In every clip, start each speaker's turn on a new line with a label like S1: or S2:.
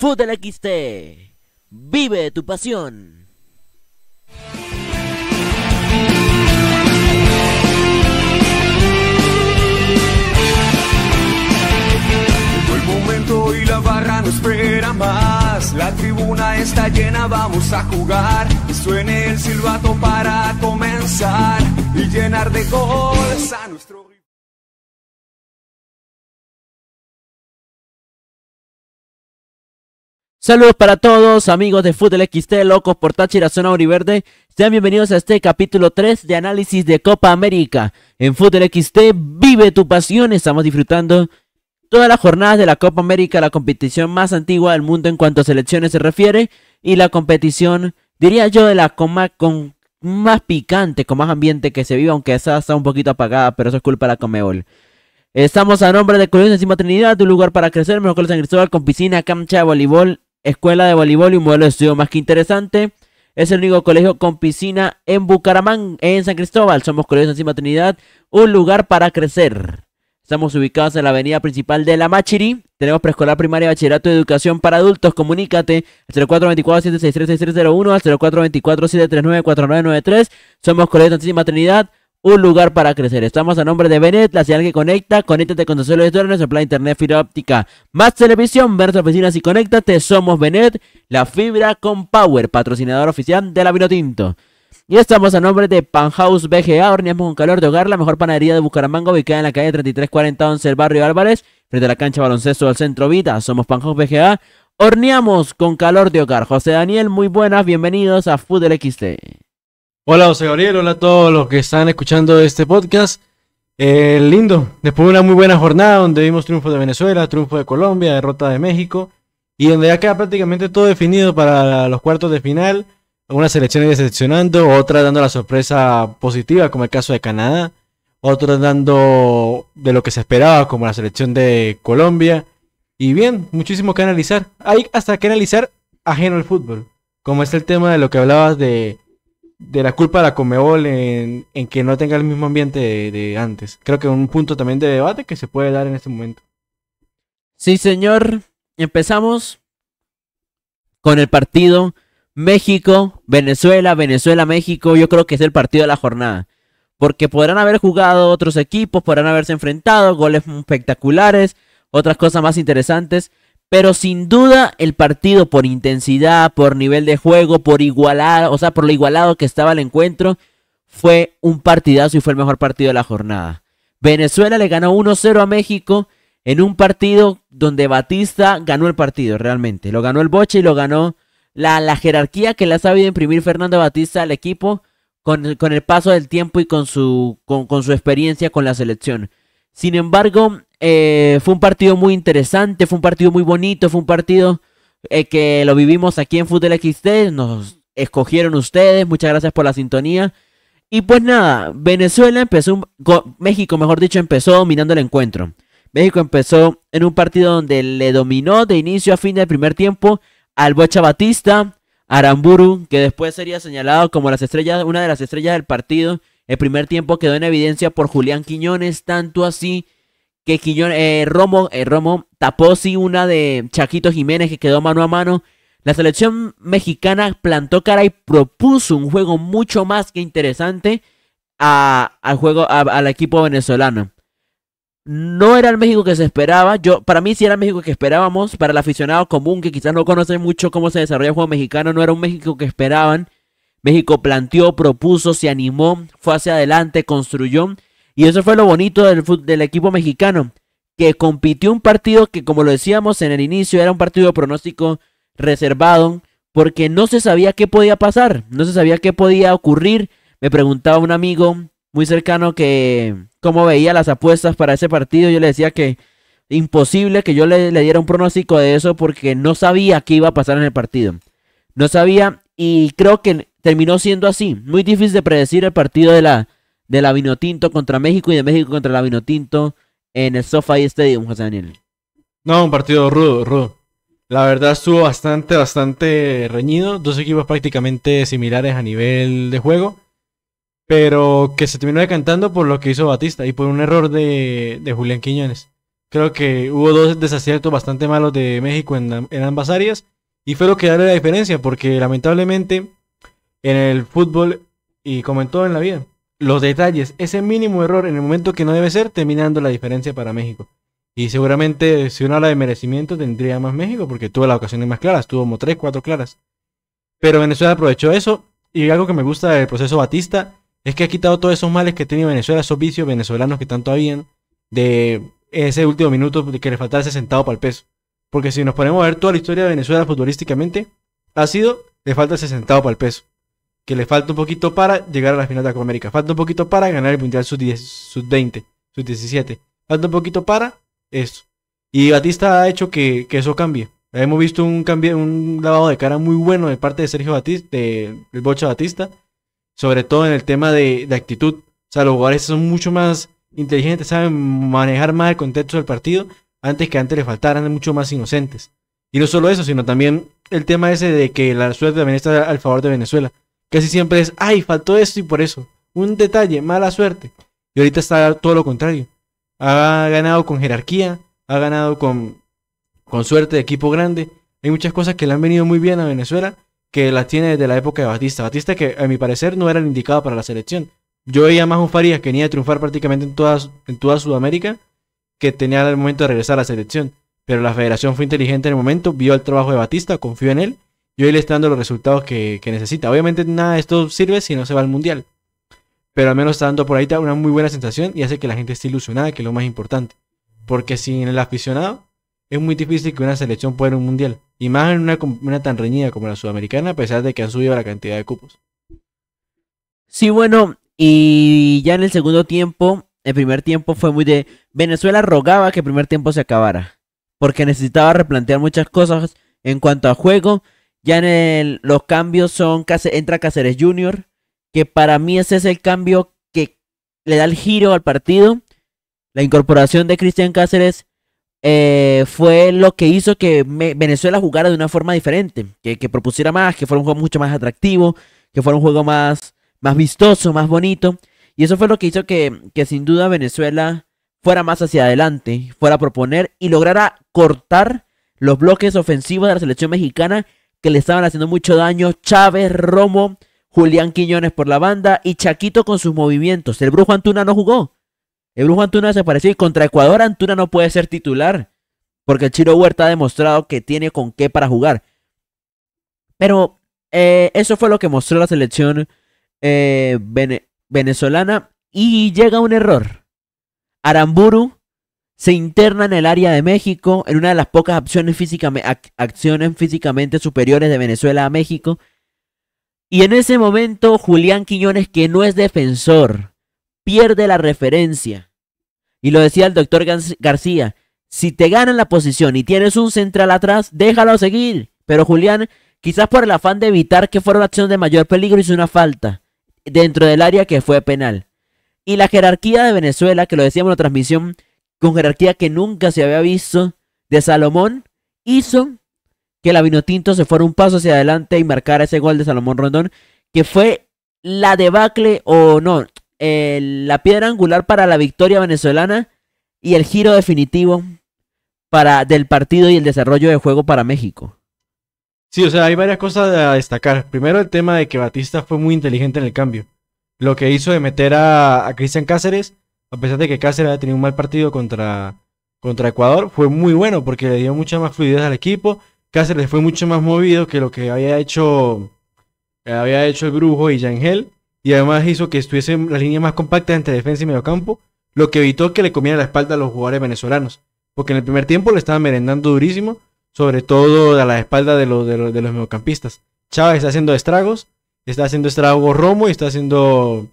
S1: Fútbol XT. Vive tu pasión. Llegó el momento y la barra no espera
S2: más. La tribuna está llena, vamos a jugar. Que suene el silbato para comenzar y llenar de goles a nuestro.
S1: Saludos para todos, amigos de Fútbol XT, locos por Táchira, zona Verde. Sean bienvenidos a este capítulo 3 de análisis de Copa América. En Fútbol XT, vive tu pasión. Estamos disfrutando todas las jornadas de la Copa América, la competición más antigua del mundo en cuanto a selecciones se refiere. Y la competición, diría yo, de la coma con más picante, con más ambiente que se vive, aunque esa está un poquito apagada, pero eso es culpa de la Comebol. Estamos a nombre de Colegio Encima Trinidad, un lugar para crecer, mejor que San Cristóbal, con piscina, cancha de voleibol escuela de voleibol y un modelo de estudio más que interesante. Es el único colegio con piscina en Bucaramanga, en San Cristóbal. Somos Colegios Santísima Trinidad, un lugar para crecer. Estamos ubicados en la avenida principal de La Machiri. Tenemos preescolar, primaria, bachillerato y educación para adultos. Comunícate al 0424-763-6301, al 0424-739-4993. Somos Colegio Santísima Trinidad, un lugar para crecer. Estamos a nombre de Benet, la señal que conecta. Conéctate con Consuelo de nuestro plan de internet fibra óptica. Más televisión, ver oficinas y conéctate. Somos Benet, la fibra con Power, patrocinador oficial de la Tinto. Y estamos a nombre de Panhouse BGA, horneamos con calor de hogar, la mejor panadería de Bucaramanga, ubicada en la calle 334011 el barrio Álvarez, frente a la cancha baloncesto del Centro Vida. Somos Panhouse BGA, horneamos con calor de hogar. José Daniel, muy buenas, bienvenidos a Food XT. Hola José
S2: Gabriel, hola a todos los que están escuchando este podcast.
S1: Eh, lindo,
S2: después de una muy buena jornada donde vimos triunfo de Venezuela, triunfo de Colombia, derrota de México y donde ya queda prácticamente todo definido para los cuartos de final. Algunas selecciones decepcionando, otras dando la sorpresa positiva como el caso de Canadá, otras dando de lo que se esperaba como la selección de Colombia. Y bien, muchísimo que analizar. Hay hasta que analizar ajeno al fútbol, como es el tema de lo que hablabas de de la culpa de la Comebol en, que no tenga el mismo ambiente de, antes. Creo que un punto también de
S1: debate que se puede dar en este momento. Sí, señor. Empezamos con el partido México, Venezuela, Venezuela, México. Yo creo que es el partido de la jornada. Porque podrán haber jugado otros equipos, podrán haberse enfrentado, goles espectaculares, otras cosas más interesantes. Pero sin duda el partido por intensidad, por nivel de juego, por igualado, o sea, por lo igualado que estaba el encuentro, fue un partidazo y fue el mejor partido de la jornada. Venezuela le ganó 1-0 a México en un partido donde Batista ganó el partido realmente. Lo ganó el Boche y lo ganó la, jerarquía que le ha sabido imprimir Fernando Batista al equipo con, el paso del tiempo y con su, con, con su experiencia con la selección. Sin embargo, eh, fue un partido muy interesante, fue un partido muy bonito, fue un partido eh, que lo vivimos aquí en Fútbol XT. Nos escogieron ustedes, muchas gracias por la sintonía. Y pues nada, Venezuela empezó, México mejor dicho, empezó dominando el encuentro. México empezó en un partido donde le dominó de inicio a fin del primer tiempo al Bocha Batista, Aramburu, que después sería señalado como las estrellas, una de las estrellas del partido. El primer tiempo quedó en evidencia por Julián Quiñones, tanto así que eh, Romo, eh, Romo tapó sí una de Chaquito Jiménez que quedó mano a mano. La selección mexicana plantó cara y propuso un juego mucho más que interesante al juego al equipo venezolano. No era el México que se esperaba. Yo, para mí sí era el México que esperábamos. Para el aficionado común que quizás no conoce mucho cómo se desarrolla el juego mexicano, no era un México que esperaban. México planteó, propuso, se animó, fue hacia adelante, construyó. Y eso fue lo bonito del, equipo mexicano, que compitió un partido que, como lo decíamos en el inicio, era un partido pronóstico reservado, porque no se sabía qué podía pasar, no se sabía qué podía ocurrir. Me preguntaba un amigo muy cercano que cómo veía las apuestas para ese partido. Yo le decía que imposible que yo le, diera un pronóstico de eso porque no sabía qué iba a pasar en el partido. No sabía y creo que terminó siendo así. Muy difícil de predecir el partido de la, de la Vinotinto contra México y de México contra la Vinotinto en el SoFi Stadium, José Daniel.
S2: No, un partido rudo, rudo. La verdad estuvo bastante, bastante reñido. Dos equipos prácticamente similares a nivel de juego. Pero que se terminó decantando por lo que hizo Batista y por un error de, de Julián Quiñones. Creo que hubo dos desaciertos bastante malos de México en, en ambas áreas. Y fue lo que darle la diferencia, porque lamentablemente en el fútbol y como en todo en la vida, los detalles, ese mínimo error en el momento que no debe ser, terminando la diferencia para México. Y seguramente si uno habla de merecimiento tendría más México porque tuvo las ocasiones más claras, tuvo como 3, 4 claras. Pero Venezuela aprovechó eso y algo que me gusta del proceso Batista es que ha quitado todos esos males que tenía Venezuela, esos vicios venezolanos que tanto habían de ese último minuto de que le faltaba sentado centavo para el peso. Porque si nos ponemos a ver toda la historia de Venezuela futbolísticamente, ha sido le falta ese centavo para el peso que le falta un poquito para llegar a la final de la Copa América. Falta un poquito para ganar el Mundial sub Sub-20, Sub-17. Falta un poquito para eso. Y Batista ha hecho que, eso cambie. Hemos visto un, cambio, un lavado de cara muy bueno de parte de Sergio Batista, de, del Bocha Batista, sobre todo en el tema de, de actitud. O sea, los jugadores son mucho más inteligentes, saben manejar más el contexto del partido antes que antes le faltaran, mucho más inocentes. Y no solo eso, sino también el tema ese de que la suerte también está al favor de Venezuela. Casi siempre es, ay, faltó eso y por eso. Un detalle, mala suerte. Y ahorita está todo lo contrario. Ha ganado con jerarquía, ha ganado con, con suerte de equipo grande. Hay muchas cosas que le han venido muy bien a Venezuela, que las tiene desde la época de Batista. Batista que a mi parecer no era el indicado para la selección. Yo veía más un Farías que venía a triunfar prácticamente en en toda Sudamérica, que tenía el momento de regresar a la selección. Pero la federación fue inteligente en el momento, vio el trabajo de Batista, confió en él y hoy le está dando los resultados que, necesita. Obviamente nada de esto sirve si no se va al mundial. Pero al menos está dando por ahí una muy buena sensación y hace que la gente esté ilusionada, que es lo más importante. Porque sin el aficionado es muy difícil que una selección pueda ir a un mundial. Y más en una, una tan reñida como la sudamericana, a pesar de que han subido la cantidad de cupos.
S1: Sí, bueno, y ya en el segundo tiempo, el primer tiempo fue muy de... Venezuela rogaba que el primer tiempo se acabara. Porque necesitaba replantear muchas cosas en cuanto a juego ya en los cambios son, entra Cáceres Jr., que para mí ese es el cambio que le da el giro al partido. La incorporación de Cristian Cáceres eh, fue lo que hizo que Venezuela jugara de una forma diferente, que, propusiera más, que fuera un juego mucho más atractivo, que fuera un juego más, más vistoso, más bonito. Y eso fue lo que hizo que, que sin duda Venezuela fuera más hacia adelante, fuera a proponer y lograra cortar los bloques ofensivos de la selección mexicana que le estaban haciendo mucho daño. Chávez, Romo, Julián Quiñones por la banda y Chaquito con sus movimientos. El Brujo Antuna no jugó. El Brujo Antuna desapareció y contra Ecuador Antuna no puede ser titular. Porque el Chiro Huerta ha demostrado que tiene con qué para jugar. Pero eh, eso fue lo que mostró la selección eh, venezolana. Y llega un error. Aramburu se interna en el área de México, en una de las pocas acciones, acciones físicamente superiores de Venezuela a México. Y en ese momento, Julián Quiñones, que no es defensor, pierde la referencia. Y lo decía el doctor García, si te ganan la posición y tienes un central atrás, déjalo seguir. Pero Julián, quizás por el afán de evitar que fuera una acción de mayor peligro, hizo una falta dentro del área que fue penal. Y la jerarquía de Venezuela, que lo decíamos en la transmisión, con jerarquía que nunca se había visto de Salomón hizo que la Tinto se fuera un paso hacia adelante y marcara ese gol de Salomón Rondón, que fue la debacle o no, la piedra angular para la victoria venezolana y el giro definitivo para, del partido y el desarrollo de juego para México.
S2: Sí, o sea, hay varias cosas a destacar. Primero el tema de que Batista fue muy inteligente en el cambio. Lo que hizo de meter a, a Cristian Cáceres a pesar de que Cáceres ha tenido un mal partido contra, contra Ecuador, fue muy bueno porque le dio mucha más fluidez al equipo. Cáceres fue mucho más movido que lo que había hecho, eh, había hecho el Brujo y Yangel. Y además hizo que estuviese la línea más compacta entre defensa y mediocampo, lo que evitó que le comiera la espalda a los jugadores venezolanos. Porque en el primer tiempo le estaban merendando durísimo, sobre todo a la espalda de, los, de, de los mediocampistas. Chávez está haciendo estragos, está haciendo estragos Romo y está haciendo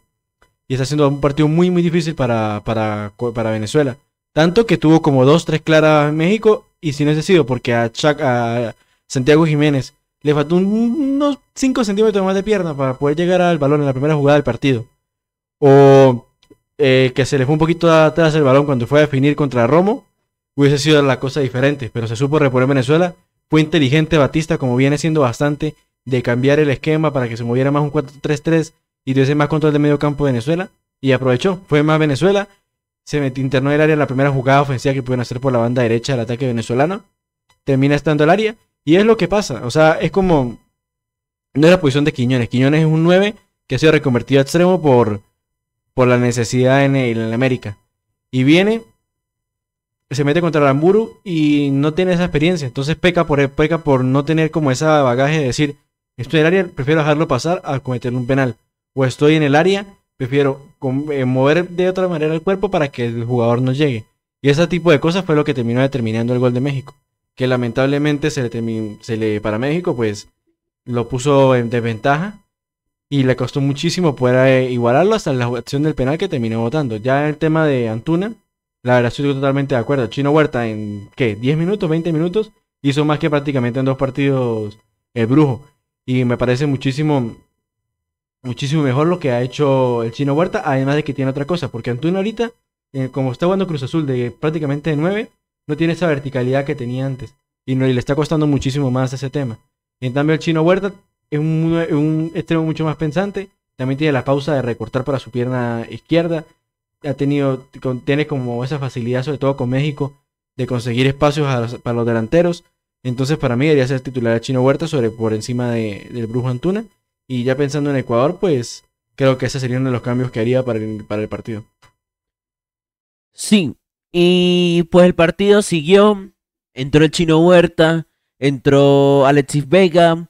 S2: y está siendo un partido muy, muy difícil para, Venezuela. Tanto que tuvo como dos, tres claras México y si no es sido porque a, Santiago Jiménez le faltó unos 5 centímetros más de pierna para poder llegar al balón en la primera jugada del partido. O eh, que se le fue un poquito atrás el balón cuando fue a definir contra Romo, hubiese sido la cosa diferente, pero se supo reponer Venezuela. Fue inteligente Batista, como viene siendo bastante, de cambiar el esquema para que se moviera más un 4-3-3 y dio ese más control de medio campo de Venezuela y aprovechó. Fue más Venezuela, se internó interno el área la primera jugada ofensiva que pudieron hacer por la banda derecha del ataque venezolano. Termina estando el área y es lo que pasa. O sea, es como. No es la posición de Quiñones. Quiñones es un 9 que ha sido reconvertido a extremo por, por la necesidad en, el, América. Y viene, se mete contra el y no tiene esa experiencia. Entonces peca por, peca por no tener como ese bagaje de decir, estoy en el área, prefiero dejarlo pasar a cometer un penal o estoy en el área, prefiero eh, mover de otra manera el cuerpo para que el jugador no llegue. Y ese tipo de cosas fue lo que terminó determinando el gol de México. Que lamentablemente se le, se para México, pues lo puso en desventaja. Y le costó muchísimo poder eh, igualarlo hasta la acción del penal que terminó votando. Ya el tema de Antuna, la verdad estoy totalmente de acuerdo. Chino Huerta en, ¿qué? ¿10 minutos? ¿20 minutos? Hizo más que prácticamente en dos partidos el brujo. Y me parece muchísimo muchísimo mejor lo que ha hecho el chino Huerta, además de que tiene otra cosa, porque Antuna ahorita, eh, como está jugando Cruz Azul de prácticamente 9, no tiene esa verticalidad que tenía antes y, no, le está costando muchísimo más ese tema. En cambio, el chino Huerta es un, extremo mucho más pensante, también tiene la pausa de recortar para su pierna izquierda, ha tenido, tiene como esa facilidad, sobre todo con México, de conseguir espacios para los delanteros. Entonces, para mí debería ser titular el Chino Huerta sobre, por encima de, del Brujo Antuna. Y ya pensando en Ecuador, pues creo
S1: que ese sería uno de los cambios que haría para el, partido. Sí, y pues el partido siguió, entró el chino Huerta, entró Alexis Vega,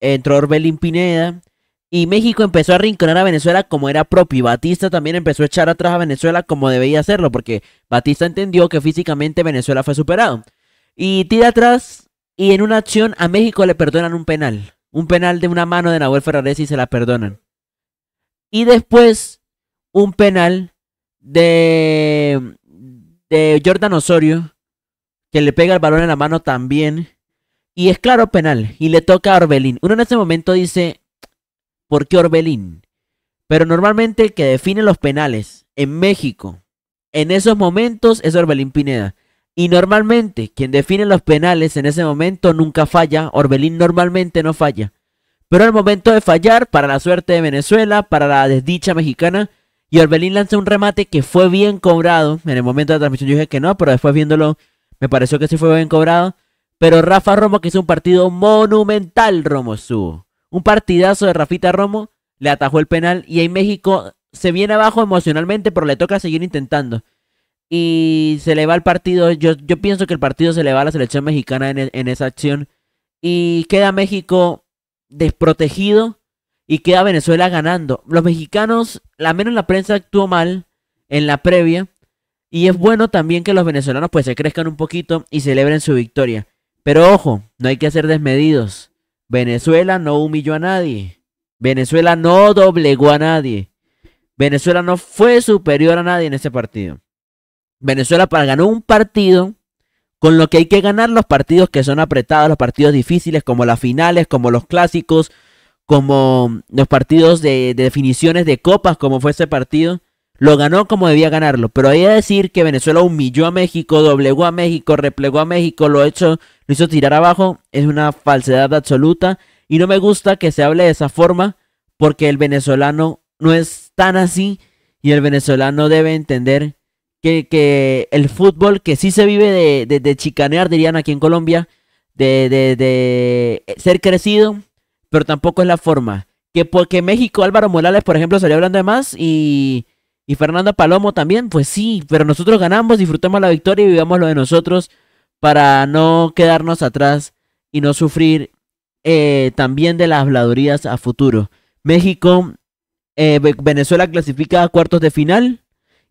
S1: entró Orbelín Pineda. Y México empezó a rinconar a Venezuela como era propio. Y Batista también empezó a echar atrás a Venezuela como debía hacerlo, porque Batista entendió que físicamente Venezuela fue superado. Y tira atrás y en una acción a México le perdonan un penal un penal de una mano de Nahuel Ferrares y se la perdonan. Y después un penal de, de Jordan Osorio que le pega el balón en la mano también. Y es claro penal y le toca a Orbelín. Uno en ese momento dice, ¿por qué Orbelín? Pero normalmente el que define los penales en México en esos momentos es Orbelín Pineda. Y normalmente, quien define los penales en ese momento nunca falla. Orbelín normalmente no falla. Pero al momento de fallar, para la suerte de Venezuela, para la desdicha mexicana, y Orbelín lanza un remate que fue bien cobrado. En el momento de la transmisión yo dije que no, pero después viéndolo me pareció que sí fue bien cobrado. Pero Rafa Romo que hizo un partido monumental, Romo subo. Un partidazo de Rafita Romo, le atajó el penal y ahí México se viene abajo emocionalmente, pero le toca seguir intentando y se le va el partido. Yo, pienso que el partido se le va a la selección mexicana en, e, esa acción. Y queda México desprotegido y queda Venezuela ganando. Los mexicanos, al menos la prensa actuó mal en la previa. Y es bueno también que los venezolanos pues se crezcan un poquito y celebren su victoria. Pero ojo, no hay que ser desmedidos. Venezuela no humilló a nadie. Venezuela no doblegó a nadie. Venezuela no fue superior a nadie en ese partido. Venezuela ganó un partido, con lo que hay que ganar los partidos que son apretados, los partidos difíciles, como las finales, como los clásicos, como los partidos de, definiciones de copas, como fue ese partido. Lo ganó como debía ganarlo. Pero hay que decir que Venezuela humilló a México, doblegó a México, replegó a México, lo, hecho, lo hizo tirar abajo, es una falsedad absoluta. Y no me gusta que se hable de esa forma, porque el venezolano no es tan así y el venezolano debe entender que, el fútbol que sí se vive de, de, de chicanear, dirían aquí en Colombia, de, de, ser crecido, pero tampoco es la forma. Que porque México, Álvaro Morales, por ejemplo, salió hablando de más y, Fernando Palomo también, pues sí, pero nosotros ganamos, disfrutamos la victoria y vivamos lo de nosotros para no quedarnos atrás y no sufrir eh, también de las habladurías a futuro. México, eh, Venezuela clasifica a cuartos de final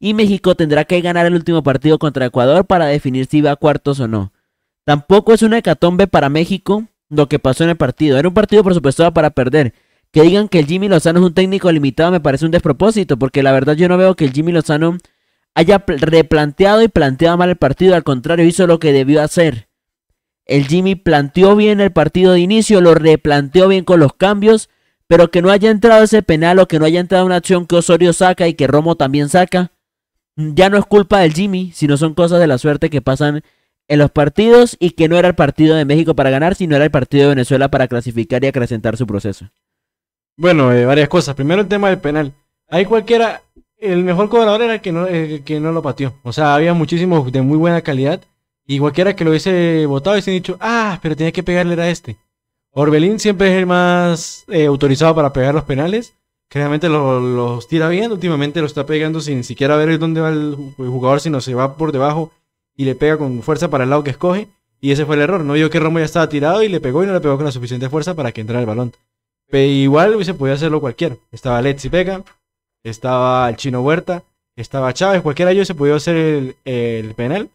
S1: y México tendrá que ganar el último partido contra Ecuador para definir si va a cuartos o no. Tampoco es una hecatombe para México lo que pasó en el partido. Era un partido por supuesto para perder. Que digan que el Jimmy Lozano es un técnico limitado me parece un despropósito, porque la verdad yo no veo que el Jimmy Lozano haya replanteado y planteado mal el partido, al contrario, hizo lo que debió hacer. El Jimmy planteó bien el partido de inicio, lo replanteó bien con los cambios, pero que no haya entrado ese penal o que no haya entrado una acción que Osorio saca y que Romo también saca, ya no es culpa del Jimmy, sino son cosas de la suerte que pasan en los partidos y que no era el partido de México para ganar, sino era el partido de Venezuela para clasificar y acrecentar su proceso.
S2: Bueno, eh, varias cosas. Primero el tema del penal. Hay cualquiera, el mejor cobrador era el que no, que no lo pateó. O sea, había muchísimos de muy buena calidad. Y cualquiera que lo hubiese votado hubiese dicho, ah, pero tenía que pegarle a este. Orbelín siempre es el más eh, autorizado para pegar los penales que los tira bien, últimamente lo está pegando sin siquiera ver dónde va el jugador, sino se va por debajo y le pega con fuerza para el lado que escoge. Y ese fue el error. No vio que Romo ya estaba tirado y le pegó y no le pegó con la suficiente fuerza para que entrara el balón. Pero igual se podía hacerlo cualquiera. Estaba Letzi Pega, estaba el Chino Huerta, estaba Chávez, cualquiera de ellos se podía hacer el, penal.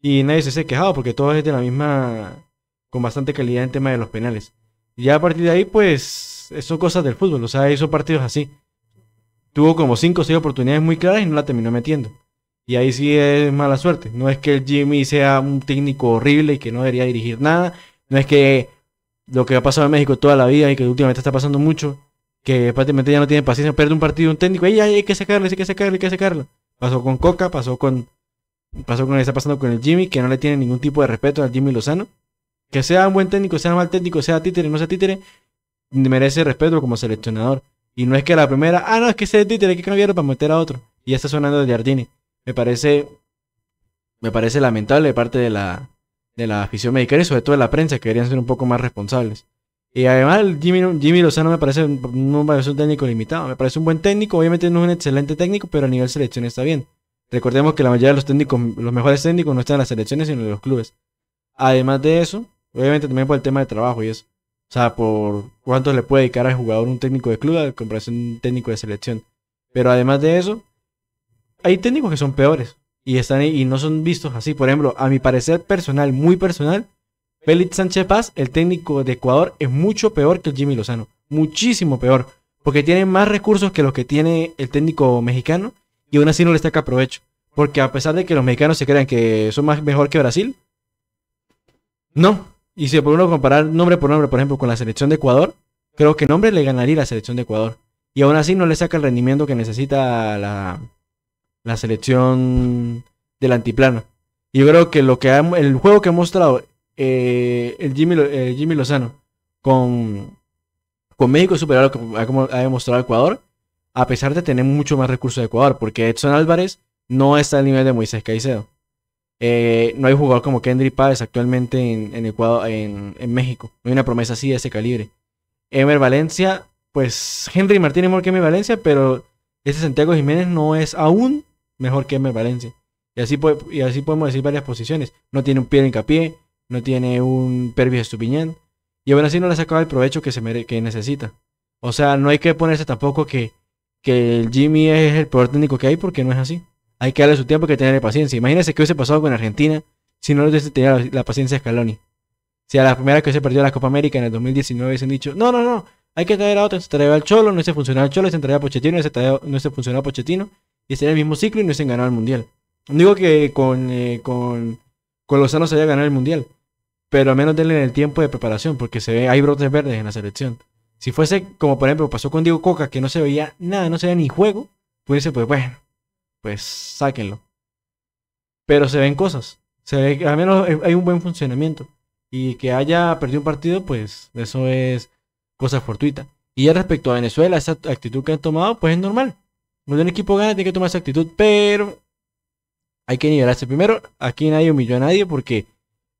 S2: Y nadie se ha quejado porque todos es de la misma, con bastante calidad en tema de los penales. Y ya a partir de ahí, pues son cosas del fútbol, o sea, hizo partidos así. Tuvo como 5 o 6 oportunidades muy claras y no la terminó metiendo. Y ahí sí es mala suerte. No es que el Jimmy sea un técnico horrible y que no debería dirigir nada. No es que lo que ha pasado en México toda la vida y que últimamente está pasando mucho, que prácticamente ya no tiene paciencia, pierde un partido, un técnico, y hay que sacarlo, hay que sacarle hay que sacarlo. Pasó con Coca, pasó con. Pasó con está pasando con el Jimmy, que no le tiene ningún tipo de respeto al Jimmy Lozano. Que sea un buen técnico, sea un mal técnico, sea títere, no sea títere, merece respeto como seleccionador. Y no es que la primera, ah, no, es que ese títer hay que cambiarlo para meter a otro. Y ya está sonando de Jardini. Me parece, me parece lamentable de parte de la, de la afición mexicana y sobre todo de la prensa, que deberían ser un poco más responsables. Y además Jimmy, Jimmy Lozano me parece, no me parece un técnico limitado, me parece un buen técnico, obviamente no es un excelente técnico, pero a nivel selección está bien. Recordemos que la mayoría de los técnicos, los mejores técnicos no están en las selecciones, sino en los clubes. Además de eso, obviamente también por el tema de trabajo y eso. O sea, por cuánto le puede dedicar al jugador un técnico de club al comprarse un técnico de selección. Pero además de eso, hay técnicos que son peores y están no son vistos así. Por ejemplo, a mi parecer personal, muy personal, Félix Sánchez Paz, el técnico de Ecuador, es mucho peor que Jimmy Lozano. Muchísimo peor. Porque tiene más recursos que los que tiene el técnico mexicano y aún así no le saca provecho. Porque a pesar de que los mexicanos se crean que son más mejor que Brasil, no, y si por uno comparar nombre por nombre, por ejemplo, con la selección de Ecuador, creo que nombre le ganaría la selección de Ecuador. Y aún así no le saca el rendimiento que necesita la, selección del antiplano. Y yo creo que, lo que el juego que ha mostrado eh, el eh, Jimmy, Lozano con, con México es superior lo que ha, ha, demostrado Ecuador, a pesar de tener mucho más recursos de Ecuador, porque Edson Álvarez no está al nivel de Moisés Caicedo. Eh, no hay jugador como Kendrick Páez actualmente en, Ecuador, en, México. No hay una promesa así de ese calibre. Emer Valencia, pues Henry Martínez mejor que Emer Valencia, pero ese Santiago Jiménez no es aún mejor que Emer Valencia. Y así, y así podemos decir varias posiciones. No tiene un pie en hincapié no tiene un Pervis Estupiñán. Y aún así no le sacaba el provecho que, se que necesita. O sea, no hay que ponerse tampoco que, que el Jimmy es el peor técnico que hay porque no es así hay que darle su tiempo y que tenerle paciencia. Imagínense qué hubiese pasado con Argentina si no les hubiese tenido la paciencia de Scaloni. Si a la primera que se perdió la Copa América en el 2019 hubiesen dicho, no, no, no, hay que traer a otro, se traía al Cholo, no se funcionaba el Cholo, se entraría a Pochettino, no se, traía, Pochettino, y sería el mismo ciclo y no se ganado el Mundial. No digo que con, los eh, con, se haya ganado el Mundial, pero al menos denle el tiempo de preparación, porque se ve, hay brotes verdes en la selección. Si fuese como por ejemplo pasó con Diego Coca, que no se veía nada, no se veía ni juego, pudiese pues bueno, pues sáquenlo. Pero se ven cosas. Se ve al menos hay un buen funcionamiento. Y que haya perdido un partido, pues eso es cosa fortuita. Y ya respecto a Venezuela, esa actitud que han tomado, pues es normal. Cuando un equipo gana, tiene que tomar esa actitud, pero hay que nivelarse. Primero, aquí nadie humilló a nadie porque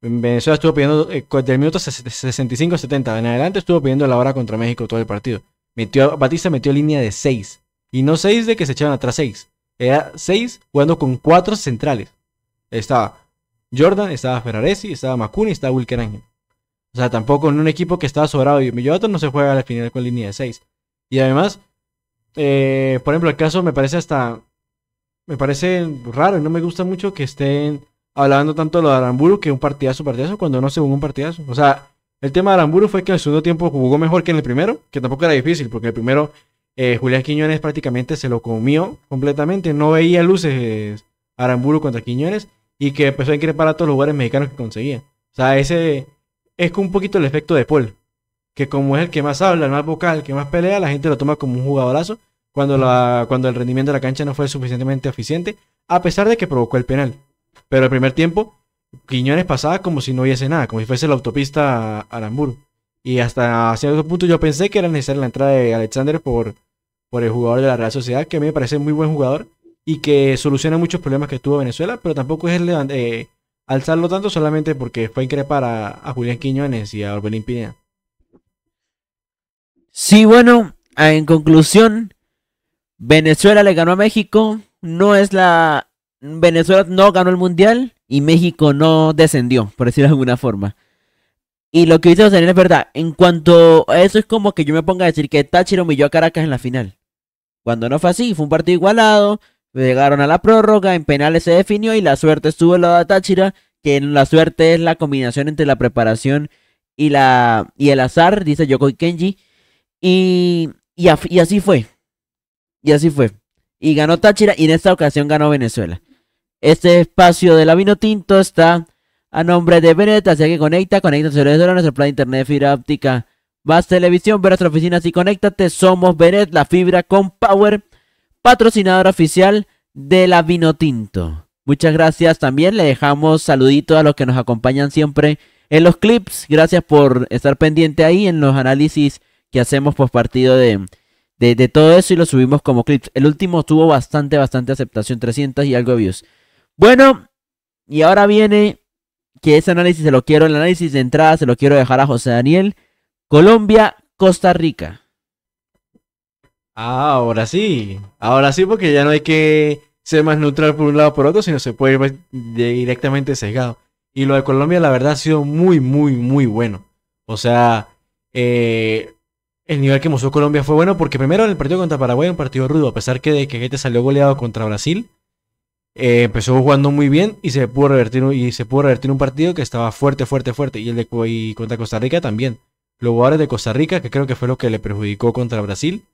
S2: Venezuela estuvo pidiendo, eh, del minuto 65 70 en adelante, estuvo pidiendo la hora contra México todo el partido. Metió, Batista metió línea de 6. Y no 6 de que se echaban atrás 6. Era 6 jugando con 4 centrales. Estaba Jordan, estaba Ferraresi, estaba Makuni, estaba Wilker Angel. O sea, tampoco en un equipo que estaba sobrado. Y Milloton no se juega la final con línea de 6. Y además, eh, por ejemplo, el caso me parece hasta. Me parece raro y no me gusta mucho que estén hablando tanto de lo de Aramburu que un partidazo, partidazo, cuando no se jugó un partidazo. O sea, el tema de Aramburu fue que en el segundo tiempo jugó mejor que en el primero, que tampoco era difícil, porque el primero eh, Julián Quiñones prácticamente se lo comió completamente. No veía luces eh, Aramburu contra Quiñones y que empezó a increpar a todos los lugares mexicanos que conseguía. O sea, ese es un poquito el efecto de Paul, que como es el que más habla, el más vocal, el que más pelea, la gente lo toma como un jugadorazo cuando, la, cuando el rendimiento de la cancha no fue suficientemente eficiente, a pesar de que provocó el penal. Pero el primer tiempo, Quiñones pasaba como si no hubiese nada, como si fuese la autopista Aramburu. Y hasta cierto punto yo pensé que era necesaria la entrada de Alexander por, por el jugador de la Real Sociedad, que a mí me parece muy buen jugador y que soluciona muchos problemas que tuvo Venezuela, pero tampoco es eh, alzarlo tanto solamente porque fue increpar a, Julián Quiñones y a Orbelín Pineda.
S1: Sí, bueno, en conclusión, Venezuela le ganó a México, no es la... Venezuela no ganó el Mundial y México no descendió, por decirlo de alguna forma. Y lo que dice José es verdad. En cuanto a eso, es como que yo me ponga a decir que Táchira humilló a Caracas en la final. Cuando no fue así, fue un partido igualado. Llegaron a la prórroga, en penales se definió y la suerte estuvo al lado de Táchira. Que en la suerte es la combinación entre la preparación y, la, y el azar, dice y Kenji. Y, y así fue. Y así fue. Y ganó Táchira y en esta ocasión ganó Venezuela. Este espacio de la Vino Tinto está a nombre de Benet así que conecta, conecta su a nuestro plan de internet fibra óptica. VAS televisión, ver nuestra oficina y conéctate. Somos Benet, la fibra con Power, patrocinadora oficial de la Vinotinto. Muchas gracias también. Le dejamos saludito a los que nos acompañan siempre en los clips. Gracias por estar pendiente ahí en los análisis que hacemos por partido de, de, todo eso y lo subimos como clips. El último tuvo bastante, bastante aceptación, 300 y algo views. Bueno, y ahora viene que ese análisis se lo quiero, el análisis de entrada se lo quiero dejar a José Daniel. Colombia, Costa Rica.
S2: Ah, ahora sí. Ahora sí, porque ya no hay que ser más neutral por un lado o por otro, sino se puede ir directamente sesgado. Y lo de Colombia, la verdad, ha sido muy, muy, muy bueno. O sea, eh, el nivel que mostró Colombia fue bueno porque primero en el partido contra Paraguay, un partido rudo, a pesar que de que te salió goleado contra Brasil, eh, empezó jugando muy bien y se pudo revertir y se pudo revertir un partido que estaba fuerte, fuerte, fuerte. Y el de contra Costa Rica también. Los jugadores de Costa Rica, que creo que fue lo que le perjudicó contra Brasil.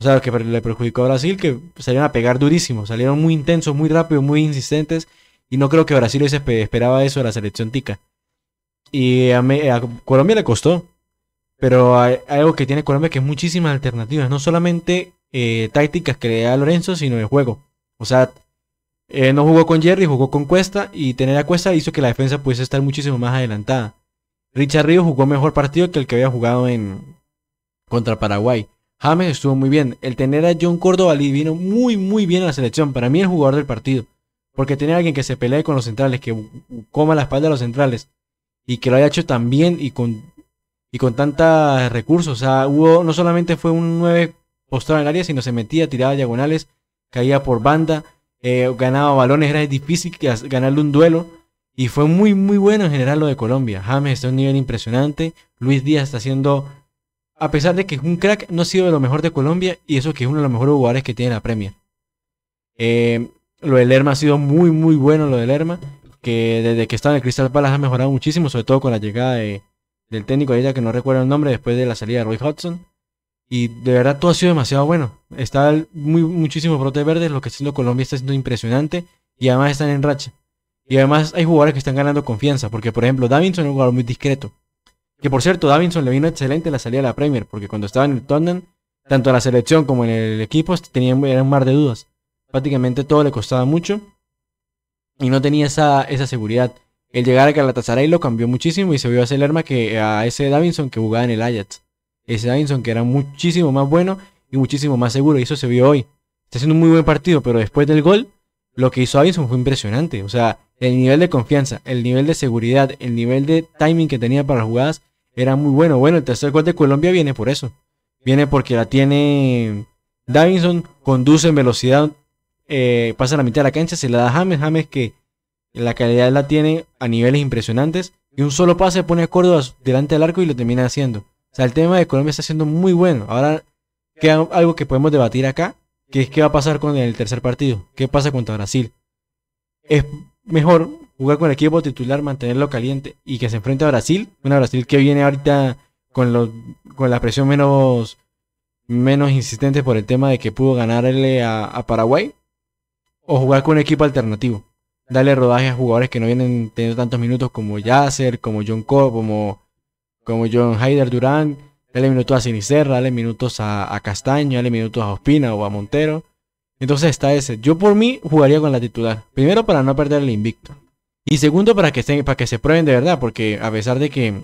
S2: O sea, lo que le perjudicó a Brasil, que salieron a pegar durísimo. Salieron muy intensos, muy rápidos, muy insistentes. Y no creo que Brasil se esperaba eso de la selección tica. Y a, Colombia le costó. Pero hay, algo que tiene Colombia que es muchísimas alternativas. No solamente eh, tácticas que le da Lorenzo, sino de juego. O sea, eh, no jugó con Jerry, jugó con Cuesta y tener a Cuesta hizo que la defensa pudiese estar muchísimo más adelantada. Richard Ríos jugó mejor partido que el que había jugado en contra Paraguay. James estuvo muy bien. El tener a John Córdoba vino muy muy bien a la selección. Para mí el jugador del partido. Porque tener a alguien que se pelee con los centrales, que coma la espalda de los centrales y que lo haya hecho tan bien y con, y con tantos recursos. O sea, no solamente fue un 9 postrado en el área, sino se metía, tiraba diagonales, caía por banda. Eh, ganaba balones, era difícil ganarle un duelo. Y fue muy, muy bueno en general lo de Colombia. James está en un nivel impresionante. Luis Díaz está haciendo, a pesar de que es un crack, no ha sido de lo mejor de Colombia. Y eso que es uno de los mejores jugadores que tiene la Premier. Eh, lo del Lerma ha sido muy, muy bueno. Lo del Lerma, que desde que estaba en el Crystal Palace ha mejorado muchísimo, sobre todo con la llegada del técnico ella que no recuerdo el nombre, después de la salida de Roy Hudson. Y de verdad todo ha sido demasiado bueno. Está muy, muchísimo brote verdes. Lo que está haciendo Colombia está siendo impresionante. Y además están en racha. Y además hay jugadores que están ganando confianza. Porque, por ejemplo, Davinson es un jugador muy discreto. Que por cierto, Davinson le vino excelente la salida a la Premier. Porque cuando estaba en el Tottenham, tanto en la selección como en el equipo, tenían, un mar de dudas. Prácticamente todo le costaba mucho. Y no tenía esa, esa seguridad. El llegar a Galatasaray lo cambió muchísimo y se vio hacer el arma que a ese Davinson que jugaba en el Ajax ese Davinson, que era muchísimo más bueno y muchísimo más seguro. Y eso se vio hoy. Está haciendo un muy buen partido, pero después del gol, lo que hizo Davinson fue impresionante. O sea, el nivel de confianza, el nivel de seguridad, el nivel de timing que tenía para las jugadas era muy bueno. Bueno, el tercer gol de Colombia viene por eso. Viene porque la tiene Davinson, conduce en velocidad, eh, pasa la mitad de la cancha, se la da James, James que la calidad la tiene a niveles impresionantes. Y un solo pase pone a Córdoba delante del arco y lo termina haciendo. O sea, el tema de Colombia está siendo muy bueno. Ahora queda algo que podemos debatir acá, que es qué va a pasar con el tercer partido. ¿Qué pasa contra Brasil? Es mejor jugar con el equipo titular, mantenerlo caliente y que se enfrente a Brasil. Una Brasil que viene ahorita con, los, con la presión menos, menos insistente por el tema de que pudo ganarle a, Paraguay. O jugar con un equipo alternativo. Darle rodaje a jugadores que no vienen teniendo tantos minutos como Yasser, como John Cobb, como como John Haider Durán, dale minutos a Sinisterra, dale minutos a, Castaño, dale minutos a Ospina o a Montero. Entonces está ese. Yo por mí jugaría con la titular. Primero para no perder el invicto. Y segundo para que estén, para que se prueben de verdad, porque a pesar de que,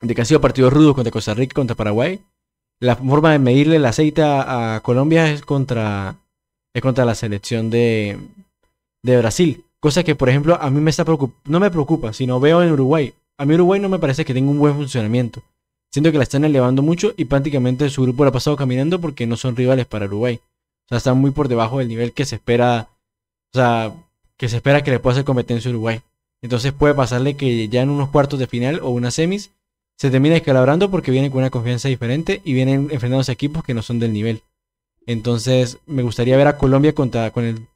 S2: de han sido partidos rudos contra Costa Rica, contra Paraguay, la forma de medirle el aceite a, Colombia es contra, es contra la selección de, de Brasil. Cosa que, por ejemplo, a mí me está no me preocupa, sino veo en Uruguay. A mí Uruguay no me parece que tenga un buen funcionamiento. Siento que la están elevando mucho y prácticamente su grupo la ha pasado caminando porque no son rivales para Uruguay. O sea, están muy por debajo del nivel que se espera. O sea, que se espera que le pueda hacer competencia Uruguay. Entonces puede pasarle que ya en unos cuartos de final o unas semis se termine escalabrando porque vienen con una confianza diferente y vienen enfrentándose a equipos que no son del nivel. Entonces me gustaría ver a Colombia contra, con el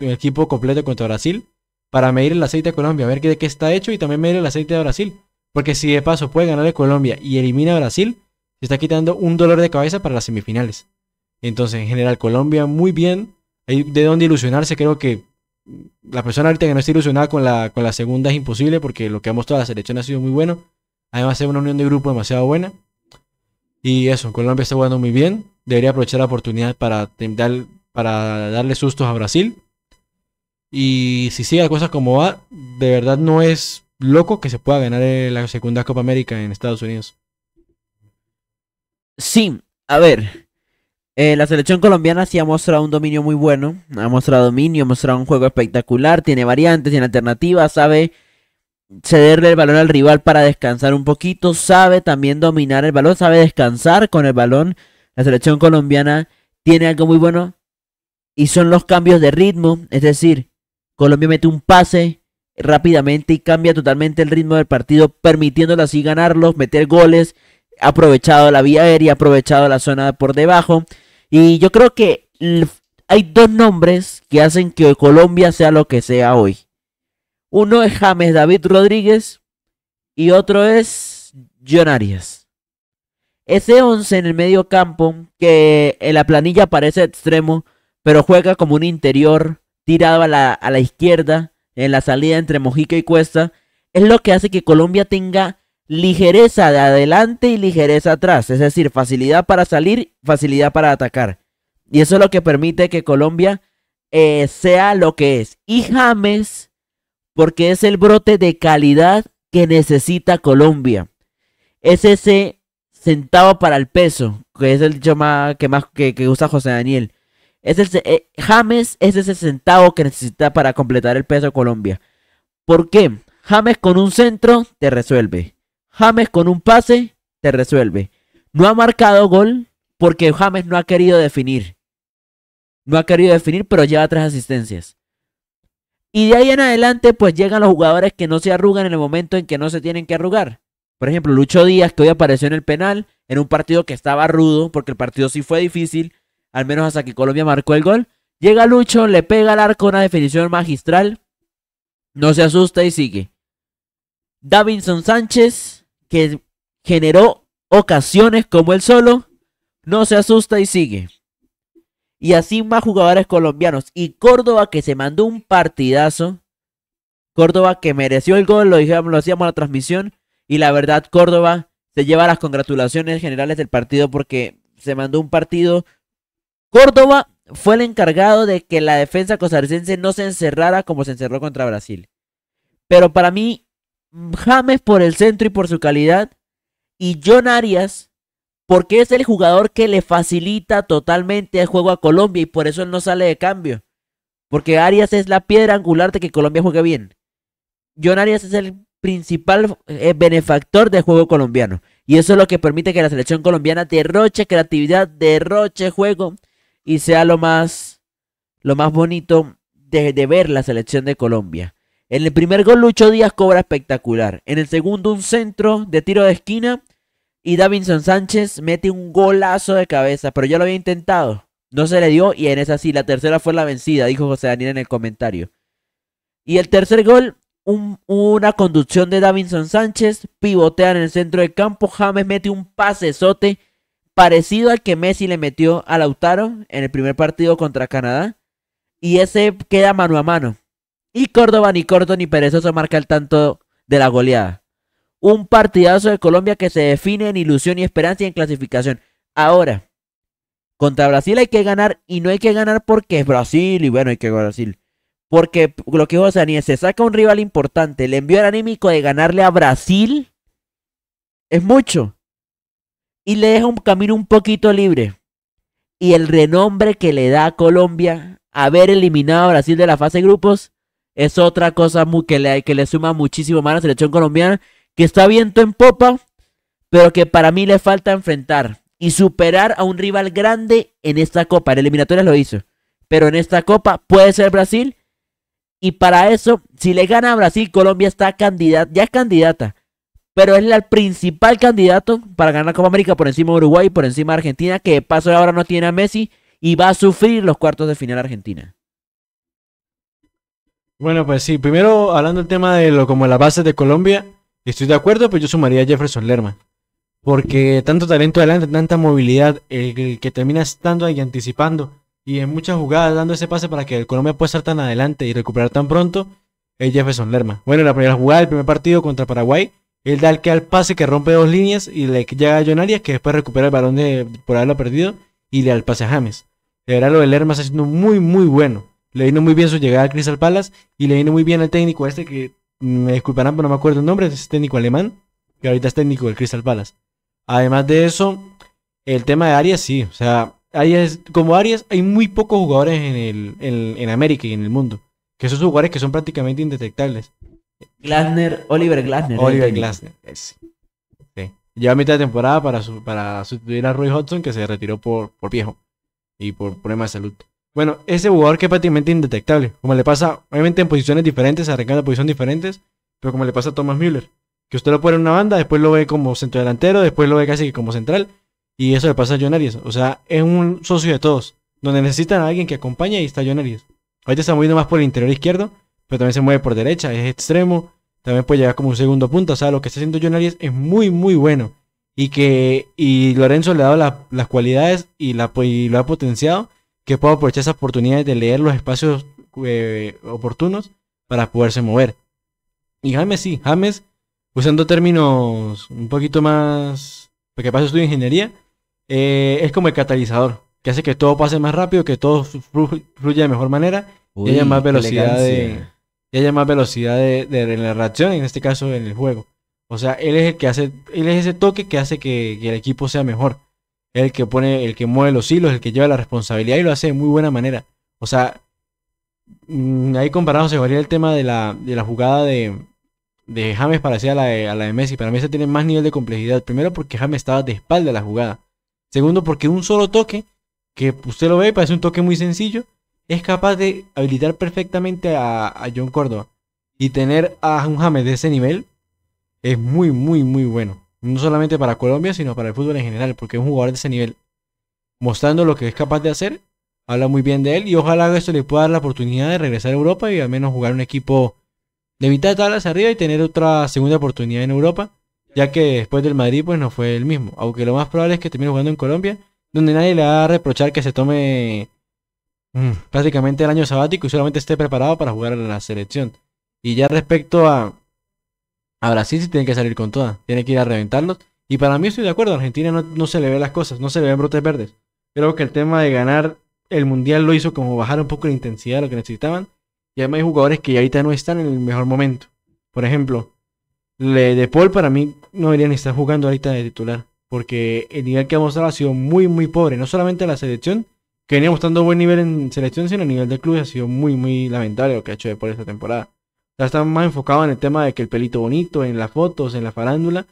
S2: equipo completo contra Brasil para medir el aceite de Colombia, a ver de qué está hecho y también medir el aceite de Brasil. Porque si de paso puede ganarle Colombia y elimina a Brasil, se está quitando un dolor de cabeza para las semifinales. Entonces, en general, Colombia muy bien. Hay de dónde ilusionarse. Creo que la persona ahorita que no está ilusionada con la, con la segunda es imposible porque lo que ha mostrado la selección ha sido muy bueno. Además, es una unión de grupo demasiado buena. Y eso, Colombia está jugando muy bien. Debería aprovechar la oportunidad para, para darle sustos a Brasil. Y si sigue las cosas como va, de verdad no es loco que se pueda ganar eh, la segunda Copa América en Estados Unidos.
S1: Sí, a ver. Eh, la selección colombiana sí ha mostrado un dominio muy bueno. Ha mostrado dominio, ha mostrado un juego espectacular. Tiene variantes, tiene alternativas, sabe cederle el balón al rival para descansar un poquito, sabe también dominar el balón, sabe descansar con el balón. La selección colombiana tiene algo muy bueno y son los cambios de ritmo, es decir, Colombia mete un pase rápidamente y cambia totalmente el ritmo del partido, permitiéndole así ganarlos, meter goles, aprovechado la vía aérea, aprovechado la zona por debajo. Y yo creo que hay dos nombres que hacen que Colombia sea lo que sea hoy. Uno es James David Rodríguez y otro es John Arias. Ese 11 en el medio campo, que en la planilla parece extremo, pero juega como un interior, tirado a la, a la izquierda en la salida entre Mojica y Cuesta, es lo que hace que Colombia tenga ligereza de adelante y ligereza atrás, es decir, facilidad para salir, facilidad para atacar. Y eso es lo que permite que Colombia eh, sea lo que es. Y James, porque es el brote de calidad que necesita Colombia. Es ese centavo para el peso, que es el dicho que, más, que usa José Daniel el, eh, James es ese centavo que necesita para completar el peso de Colombia. ¿Por qué? James con un centro te resuelve. James con un pase te resuelve. No ha marcado gol porque James no ha querido definir. No ha querido definir, pero lleva tres asistencias. Y de ahí en adelante, pues llegan los jugadores que no se arrugan en el momento en que no se tienen que arrugar. Por ejemplo, Lucho Díaz, que hoy apareció en el penal, en un partido que estaba rudo, porque el partido sí fue difícil, al menos hasta que Colombia marcó el gol. Llega Lucho, le pega al arco una definición magistral. No se asusta y sigue. Davinson Sánchez, que generó ocasiones como el solo, no se asusta y sigue. Y así más jugadores colombianos. Y Córdoba que se mandó un partidazo. Córdoba que mereció el gol, lo, dijimos, lo hacíamos en la transmisión. Y la verdad, Córdoba se lleva las congratulaciones generales del partido porque se mandó un partido Córdoba fue el encargado de que la defensa costarricense no se encerrara como se encerró contra Brasil. Pero para mí, James por el centro y por su calidad, y John Arias porque es el jugador que le facilita totalmente el juego a Colombia y por eso no sale de cambio. Porque Arias es la piedra angular de que Colombia juegue bien. John Arias es el principal eh, benefactor del juego colombiano. Y eso es lo que permite que la selección colombiana derroche creatividad, derroche juego y sea lo más, lo más bonito de, ver la selección de Colombia. En el primer gol Lucho Díaz cobra espectacular. En el segundo un centro de tiro de esquina y Davinson Sánchez mete un golazo de cabeza, pero ya lo había intentado. No se le dio y en esa sí, la tercera fue la vencida, dijo José Daniel en el comentario. Y el tercer gol, una conducción de Davinson Sánchez, pivotea en el centro del campo, James mete un sote parecido al que Messi le metió a Lautaro en el primer partido contra Canadá. Y ese queda mano a mano. Y Córdoba ni corto ni perezoso marca el tanto de la goleada. Un partidazo de Colombia que se define en ilusión y esperanza y en clasificación. Ahora, contra Brasil hay que ganar y no hay que ganar porque es Brasil y bueno, hay que ganar Brasil. Porque lo que dijo Daniel, se saca un rival importante, le envió el anímico de ganarle a Brasil es mucho y le deja un camino un poquito libre. Y el renombre que le da a Colombia haber eliminado a Brasil de la fase de grupos es otra cosa muy, que, le, que le suma muchísimo más a la selección colombiana, que está viento en popa, pero que para mí le falta enfrentar y superar a un rival grande en esta copa. En eliminatorias lo hizo, pero en esta copa puede ser Brasil. Y para eso, si le gana a Brasil, Colombia está ya es candidata pero es el principal candidato para ganar Copa América por encima de Uruguay, por encima de Argentina, que de paso ahora no tiene a Messi y va a sufrir los cuartos de final Argentina.
S2: Bueno, pues sí, primero hablando del tema de lo como la bases de Colombia, estoy de acuerdo, pues yo sumaría a Jefferson Lerma. Porque tanto talento adelante, tanta movilidad, el, que termina estando ahí anticipando y en muchas jugadas dando ese pase para que el Colombia pueda estar tan adelante y recuperar tan pronto, es Jefferson Lerma. Bueno, la primera jugada el primer partido contra Paraguay, él da el que al pase que rompe dos líneas y le llega a John que después recupera el balón de, por haberlo perdido y le da el pase a James. De verdad, lo de Hermas haciendo muy, muy bueno. Le vino muy bien su llegada al Crystal Palace y le vino muy bien al técnico este que mm, me disculparán, pero no me acuerdo el nombre, es este técnico alemán, que ahorita es técnico del Crystal Palace. Además de eso, el tema de Arias sí, o sea, Arias, como Arias hay muy pocos jugadores en, en América y en el mundo, que esos jugadores que son prácticamente indetectables. Oliver Glasner. Oliver Glasner, eh, sí. Lleva mitad de temporada para, para sustituir a Roy Hodgson, que se retiró por, viejo y por problemas de salud. Bueno, ese jugador que es prácticamente indetectable. Como le pasa, obviamente en posiciones diferentes, arrancando posiciones diferentes, pero como le pasa a Thomas Müller. Que usted lo pone en una banda, después lo ve como centro delantero después lo ve casi como central. Y eso le pasa a John Arias. O sea, es un socio de todos. Donde necesitan a alguien que acompañe y está John Arias. Ahorita está moviendo más por el interior izquierdo, pero también se mueve por derecha, es extremo, también puede llegar como un segundo punto. O sea, lo que está haciendo John Arias es muy, muy bueno. Y que y Lorenzo le ha dado las cualidades y, la, lo ha potenciado, que pueda aprovechar esas oportunidades de leer los espacios eh, oportunos para poderse mover. Y James sí, James, usando términos un poquito más, porque pasa estudio ingeniería, eh, es como el catalizador, que hace que todo pase más rápido, que todo fluya de mejor manera y haya más velocidad de, y haya más velocidad de, la reacción, en este caso en el juego. O sea, él es el que hace, él es ese toque que hace que, el equipo sea mejor. El que pone, el que mueve los hilos, el que lleva la responsabilidad y lo hace de muy buena manera. O sea, mm, ahí comparado se varía el tema de la, jugada de, James para a la, de, a la de Messi. Para mí esa tiene más nivel de complejidad. Primero porque James estaba de espalda a la jugada. Segundo porque un solo toque, que usted lo ve parece un toque muy sencillo, es capaz de habilitar perfectamente a, John Córdoba. Y tener a un James de ese nivel es muy, muy, muy bueno. No solamente para Colombia, sino para el fútbol en general, porque es un jugador de ese nivel. Mostrando lo que es capaz de hacer, habla muy bien de él y ojalá esto le pueda dar la oportunidad de regresar a Europa y al menos jugar un equipo de mitad de hacia arriba y tener otra segunda oportunidad en Europa, ya que después del Madrid pues no fue el mismo, aunque lo más probable es que termine jugando en Colombia, donde nadie le va a reprochar que se tome Mm. prácticamente el año sabático y solamente esté preparado para jugar en la selección. Y ya respecto a, a Brasil, sí tiene que salir con toda, tiene que ir a reventarlos. Y para mí estoy de acuerdo, a Argentina no, se le ve las cosas, no se le ven brotes verdes. Creo que el tema de ganar el Mundial lo hizo como bajar un poco la intensidad de lo que necesitaban. Y además hay jugadores que ahorita no están en el mejor momento. Por ejemplo, le de Paul para mí no deberían estar jugando ahorita de titular. Porque el nivel que ha mostrado ha sido muy, muy pobre. No solamente la selección, que venía mostrando buen nivel en selección, sino a nivel de club ha sido muy, muy lamentable lo que ha hecho por esta temporada. Ya está más enfocado en el tema de que el pelito bonito, en las fotos, en la farándula,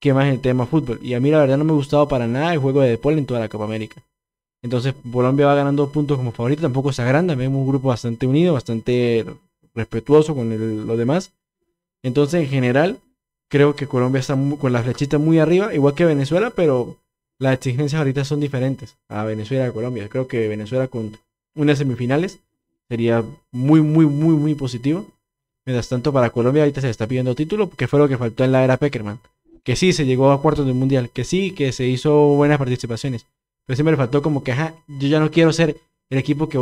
S2: que más en el tema fútbol. Y a mí la verdad no me ha gustado para nada el juego de Depol en toda la Copa América. Entonces Colombia va ganando puntos como favorito, tampoco se agranda, vemos un grupo bastante unido, bastante respetuoso con los demás. Entonces en general creo que Colombia está con la flechita muy arriba, igual que Venezuela, pero las exigencias ahorita son diferentes a Venezuela y a Colombia. Creo que Venezuela con unas semifinales sería muy, muy, muy, muy positivo. Mientras tanto, para Colombia ahorita se está pidiendo título, que fue lo que faltó en la era Peckerman. Que sí, se llegó a cuartos del mundial, que sí, que se hizo buenas participaciones. Pero siempre le faltó como que, ajá, yo ya no quiero ser el equipo que,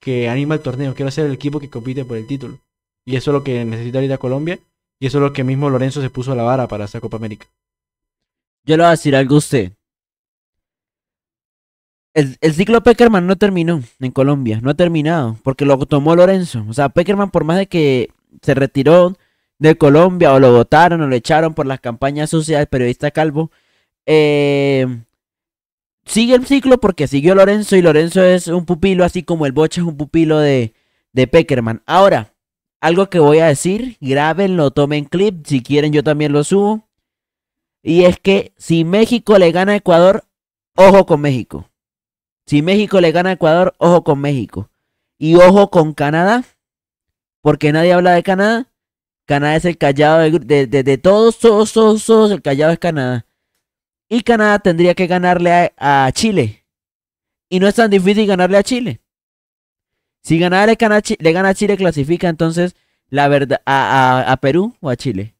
S2: que anima el torneo, quiero ser el equipo que compite por el título. Y eso es lo que necesita ahorita Colombia, y eso es lo que mismo Lorenzo se puso a la vara para esta Copa América. Yo le voy a decir algo
S1: a usted. El, ciclo Peckerman no terminó en Colombia, no ha terminado, porque lo tomó Lorenzo. O sea, Peckerman, por más de que se retiró de Colombia, o lo votaron, o lo echaron por las campañas sucias del periodista Calvo, eh, sigue el ciclo porque siguió Lorenzo, y Lorenzo es un pupilo, así como el Bocha es un pupilo de, Peckerman. Ahora, algo que voy a decir, lo tomen clip, si quieren yo también lo subo. Y es que si México le gana a Ecuador, ojo con México. Si México le gana a Ecuador, ojo con México. Y ojo con Canadá, porque nadie habla de Canadá. Canadá es el callado de, todos, todos, todos, todos, el callado es Canadá. Y Canadá tendría que ganarle a, Chile. Y no es tan difícil ganarle a Chile. Si Canadá le gana, le gana a Chile, clasifica entonces la verdad a, a Perú o a Chile.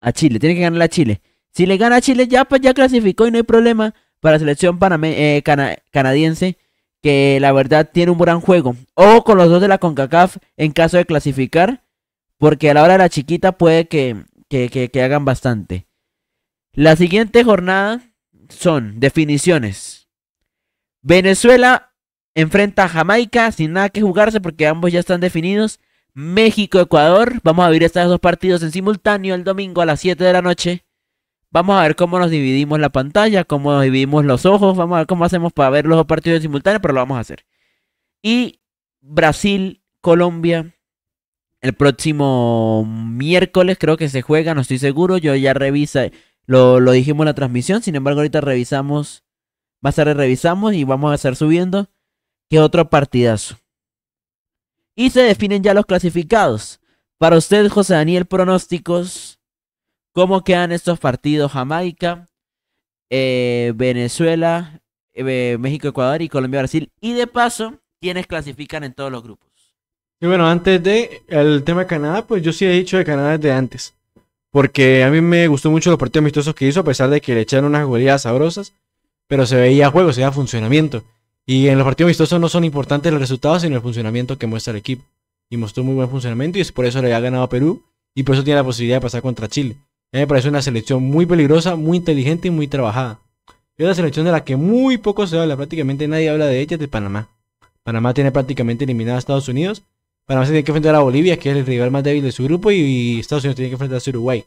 S1: A Chile, tiene que ganarle a Chile. Si le gana a Chile, ya, pues ya clasificó y no hay problema para la selección eh, canadiense que la verdad tiene un gran juego. O con los dos de la CONCACAF en caso de clasificar, porque a la hora de la chiquita puede que, que, que, hagan bastante. La siguiente jornada son definiciones. Venezuela enfrenta a Jamaica sin nada que jugarse porque ambos ya están definidos. México-Ecuador. Vamos a vivir estos dos partidos en simultáneo el domingo a las 7 de la noche. Vamos a ver cómo nos dividimos la pantalla, cómo nos dividimos los ojos, vamos a ver cómo hacemos para ver los dos partidos simultáneos, pero lo vamos a hacer. Y Brasil, Colombia, el próximo miércoles creo que se juega, no estoy seguro, yo ya revisa, lo, dijimos en la transmisión, sin embargo ahorita revisamos, Va a ser revisamos y vamos a estar subiendo que otro partidazo. Y se definen ya los clasificados. Para usted, José Daniel, pronósticos ¿Cómo quedan estos partidos? Jamaica, eh, Venezuela, eh, México, Ecuador y Colombia, Brasil. Y de paso, ¿quiénes clasifican en todos los grupos. Y bueno, antes de el tema
S2: de Canadá, pues yo sí he dicho de Canadá desde antes. Porque a mí me gustó mucho los partidos amistosos que hizo, a pesar de que le echaron unas goleadas sabrosas. Pero se veía juego, se veía funcionamiento. Y en los partidos amistosos no son importantes los resultados, sino el funcionamiento que muestra el equipo. Y mostró muy buen funcionamiento y es por eso le ha ganado a Perú. Y por eso tiene la posibilidad de pasar contra Chile me parece una selección muy peligrosa, muy inteligente y muy trabajada. Es una selección de la que muy poco se habla, prácticamente nadie habla de ella, de Panamá. Panamá tiene prácticamente eliminada a Estados Unidos. Panamá se tiene que enfrentar a Bolivia, que es el rival más débil de su grupo, y, Estados Unidos tiene que enfrentarse a Uruguay.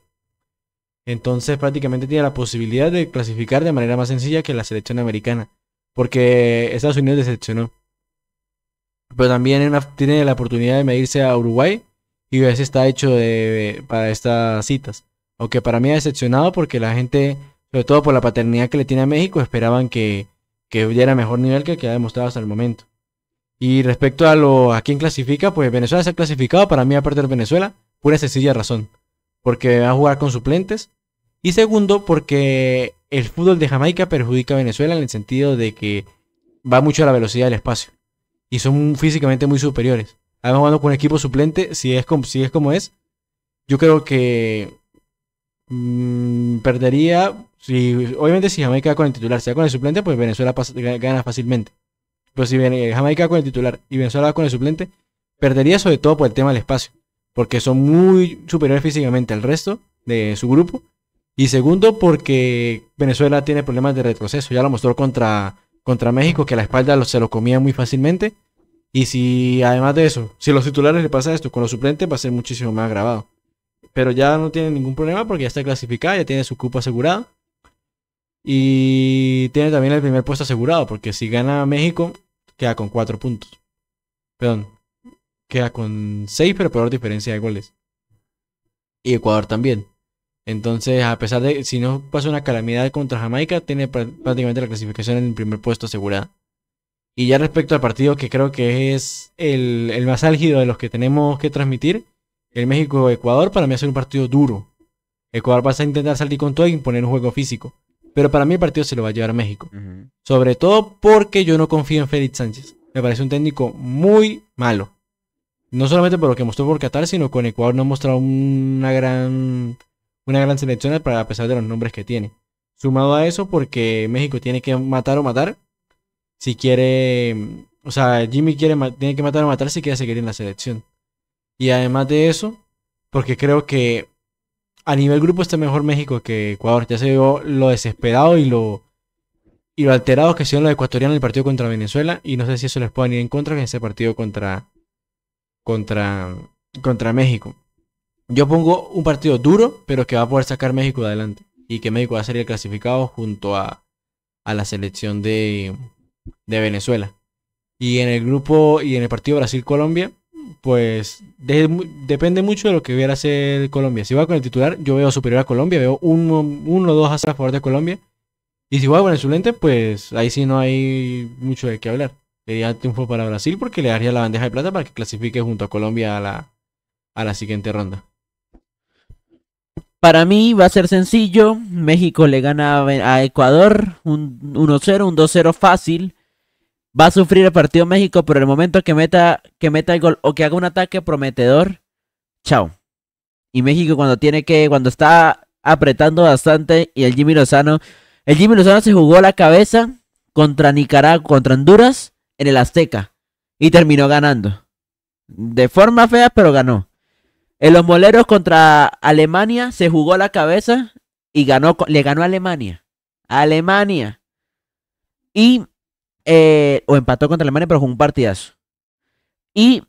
S2: Entonces prácticamente tiene la posibilidad de clasificar de manera más sencilla que la selección americana, porque Estados Unidos decepcionó. Pero también tiene la oportunidad de medirse a Uruguay, y a veces está hecho para estas citas que para mí ha decepcionado porque la gente, sobre todo por la paternidad que le tiene a México, esperaban que, que hubiera mejor nivel que el que ha demostrado hasta el momento. Y respecto a, lo, a quién clasifica, pues Venezuela se ha clasificado, para mí a perder Venezuela, pura sencilla razón, porque va a jugar con suplentes. Y segundo, porque el fútbol de Jamaica perjudica a Venezuela en el sentido de que va mucho a la velocidad del espacio. Y son físicamente muy superiores. Además, jugando con equipo suplente, si es, como, si es como es, yo creo que Mm, perdería, si, obviamente si Jamaica con el titular, se va con el suplente, pues Venezuela gana fácilmente. Pero si Jamaica con el titular y Venezuela va con el suplente, perdería sobre todo por el tema del espacio, porque son muy superiores físicamente al resto de su grupo. Y segundo, porque Venezuela tiene problemas de retroceso. Ya lo mostró contra, contra México, que la espalda se lo comía muy fácilmente. Y si, además de eso, si los titulares le pasa esto con los suplentes, va a ser muchísimo más agravado pero ya no tiene ningún problema porque ya está clasificada, ya tiene su cupo asegurado. Y tiene también el primer puesto asegurado, porque si gana México, queda con 4 puntos. Perdón, queda con 6, pero peor diferencia de goles. Y Ecuador también. Entonces, a pesar de si no pasa una calamidad contra Jamaica, tiene prácticamente la clasificación en el primer puesto asegurada. Y ya respecto al partido que creo que es el más álgido de los que tenemos que transmitir, el México-Ecuador para mí va a un partido duro. Ecuador va a intentar salir con todo y imponer un juego físico. Pero para mí el partido se lo va a llevar México. Sobre todo porque yo no confío en Félix Sánchez. Me parece un técnico muy malo. No solamente por lo que mostró por Qatar, sino con Ecuador no ha mostrado una gran, una gran selección a pesar de los nombres que tiene. Sumado a eso, porque México tiene que matar o matar. Si quiere. O sea, Jimmy quiere, tiene que matar o matar si quiere seguir en la selección. Y además de eso, porque creo que a nivel grupo está mejor México que Ecuador. Ya se vio lo desesperado y lo, y lo alterado que se los ecuatorianos en el partido contra Venezuela. Y no sé si eso les puede ir en contra en ese partido contra, contra, contra México. Yo pongo un partido duro, pero que va a poder sacar México adelante. Y que México va a salir el clasificado junto a, a la selección de, de Venezuela. Y en el grupo y en el partido Brasil-Colombia, pues depende mucho de lo que viera hacer Colombia. Si va con el titular, yo veo superior a Colombia, veo 1 uno o dos a favor de Colombia. Y si va con el suplente, pues ahí sí no hay mucho de qué hablar. sería triunfo para Brasil porque le daría la bandeja de plata para que clasifique junto a Colombia a la, a la
S1: siguiente ronda. Para mí va a ser sencillo. México le gana a Ecuador un 1-0, un 2-0 fácil. Va a sufrir el partido México, pero el momento que meta, que el gol o que haga un ataque prometedor, chao. Y México cuando tiene que, cuando está apretando bastante y el Jimmy Lozano, el Jimmy Lozano se jugó la cabeza contra Nicaragua, contra Honduras en el Azteca y terminó ganando. De forma fea, pero ganó. En los moleros contra Alemania se jugó la cabeza y ganó, le ganó a Alemania. Alemania. Y eh, o empató contra Alemania, pero jugó un partidazo. Y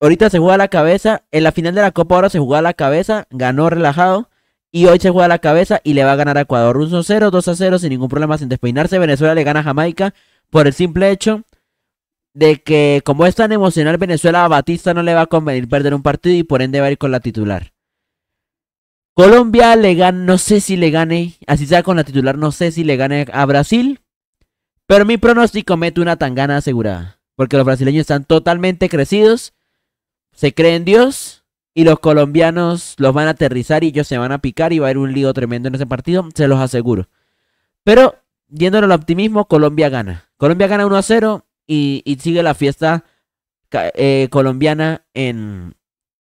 S1: ahorita se juega a la cabeza, en la final de la Copa ahora se juega a la cabeza, ganó relajado. Y hoy se juega a la cabeza y le va a ganar a Ecuador 1-0, 2-0 sin ningún problema, sin despeinarse. Venezuela le gana a Jamaica por el simple hecho de que como es tan emocional Venezuela, a Batista no le va a convenir perder un partido y por ende va a ir con la titular. Colombia le gana, no sé si le gane, así sea con la titular, no sé si le gane a Brasil, pero mi pronóstico mete una tangana asegurada. Porque los brasileños están totalmente crecidos. Se creen Dios. Y los colombianos los van a aterrizar y ellos se van a picar y va a haber un lío tremendo en ese partido. Se los aseguro. Pero, yéndonos al optimismo, Colombia gana. Colombia gana 1 a 0 y, sigue la fiesta eh, colombiana en,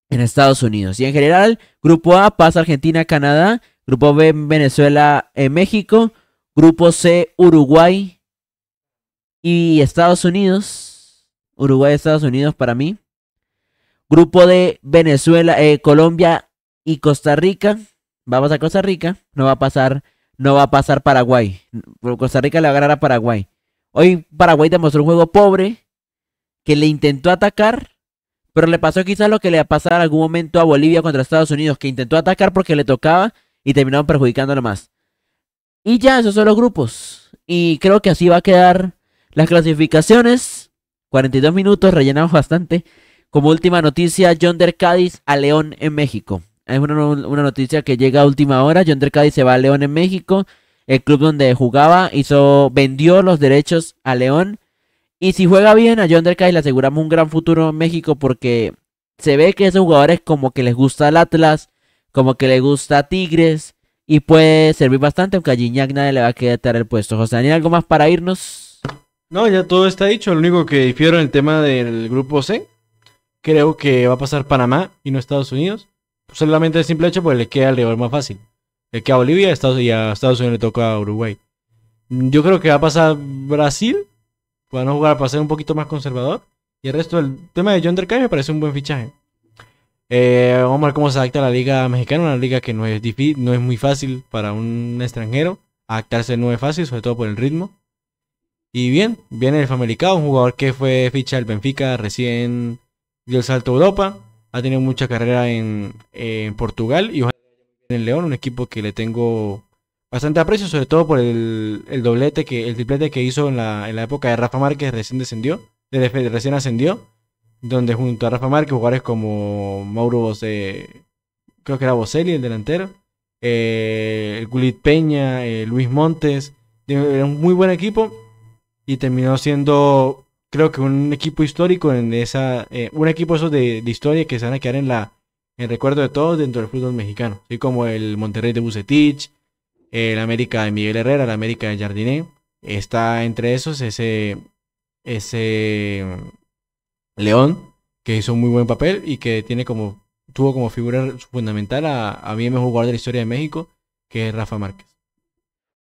S1: Estados Unidos. Y en general, Grupo A pasa Argentina, Canadá. Grupo B, Venezuela, eh, México. Grupo C, Uruguay, y Estados Unidos, Uruguay, Estados Unidos para mí. Grupo de Venezuela, eh, Colombia y Costa Rica. Vamos a Costa Rica. No va a pasar, no va a pasar Paraguay. Costa Rica le va a ganar a Paraguay. Hoy Paraguay demostró un juego pobre que le intentó atacar, pero le pasó quizás lo que le pasara en algún momento a Bolivia contra Estados Unidos, que intentó atacar porque le tocaba y terminaron perjudicándolo más. Y ya, esos son los grupos. Y creo que así va a quedar las clasificaciones, 42 minutos, rellenamos bastante. Como última noticia, John Der Cádiz a León en México. Es una, noticia que llega a última hora. John Der Cádiz se va a León en México. El club donde jugaba hizo, vendió los derechos a León. Y si juega bien a John Der le aseguramos un gran futuro en México porque se ve que esos jugadores como que les gusta el Atlas, como que le gusta Tigres y puede servir bastante, aunque a Gignac nadie le va a quedar el puesto. José Daniel, ¿algo más para irnos?
S2: No, ya todo está dicho. Lo único que difiero en el tema del grupo C, creo que va a pasar Panamá y no Estados Unidos. Solamente el simple hecho, pues le queda al rival más fácil. Le queda a Bolivia Estados, y a Estados Unidos le toca a Uruguay. Yo creo que va a pasar Brasil. Para no jugar para ser un poquito más conservador. Y el resto del tema de John me parece un buen fichaje. Eh, vamos a ver cómo se adapta la liga mexicana, una liga que no es, no es muy fácil para un extranjero. Adaptarse no es fácil, sobre todo por el ritmo. Y bien, viene el Famericao, un jugador que fue ficha del Benfica, recién dio el salto a Europa, ha tenido mucha carrera en, Portugal y en el León, un equipo que le tengo bastante aprecio, sobre todo por el, doblete, que, el triplete que hizo en la, en la época de Rafa Márquez, recién descendió, recién ascendió, donde junto a Rafa Márquez jugadores como Mauro Bosé, creo que era Boselli el delantero, eh, el Gulit Peña, eh, Luis Montes, era un muy buen equipo y terminó siendo, creo que un equipo histórico en esa, eh, un equipo esos de, historia que se van a quedar en la, en recuerdo de todos dentro del fútbol mexicano, así como el Monterrey de Bucetich, el América de Miguel Herrera, el América de Jardiné, está entre esos ese, ese León que hizo un muy buen papel y que tiene como tuvo como figura fundamental a, a mi mejor jugador de la historia de México, que es Rafa Márquez.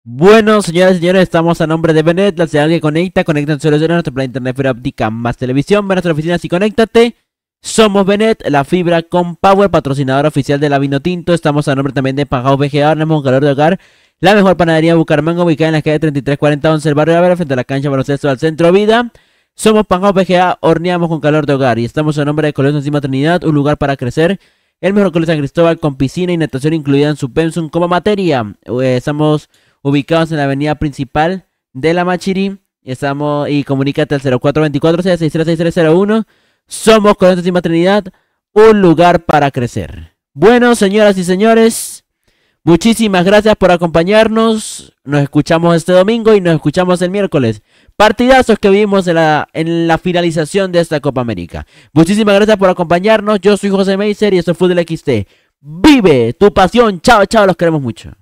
S1: Bueno, señoras y señores, estamos a nombre de Benet, la señal que conecta, conecta en solución a nuestra plan internet fibra óptica más televisión. Ven a nuestra oficina y conéctate. Somos Benet, la fibra con Power, patrocinador oficial de la vino tinto, Estamos a nombre también de BGA, horneamos con calor de hogar. La mejor panadería de Bucaramanga, ubicada en la calle 3341 el barrio de Avera, frente a la cancha baloncesto al centro Vida. Somos Pajao BGA, horneamos con calor de hogar. Y estamos a nombre de Colegio Encima Trinidad, un lugar para crecer. El mejor colegio San Cristóbal, con piscina y natación incluida en su pensum como materia. Eh, estamos ubicados en la avenida principal de la Machiri. Estamos, y comunícate al 0424 Somos con esta Trinidad, un lugar para crecer. Bueno, señoras y señores, muchísimas gracias por acompañarnos. Nos escuchamos este domingo y nos escuchamos el miércoles. Partidazos que vimos en la, en la finalización de esta Copa América. Muchísimas gracias por acompañarnos. Yo soy José Meiser y esto es Fútbol XT. Vive tu pasión. Chao, chao, los queremos mucho.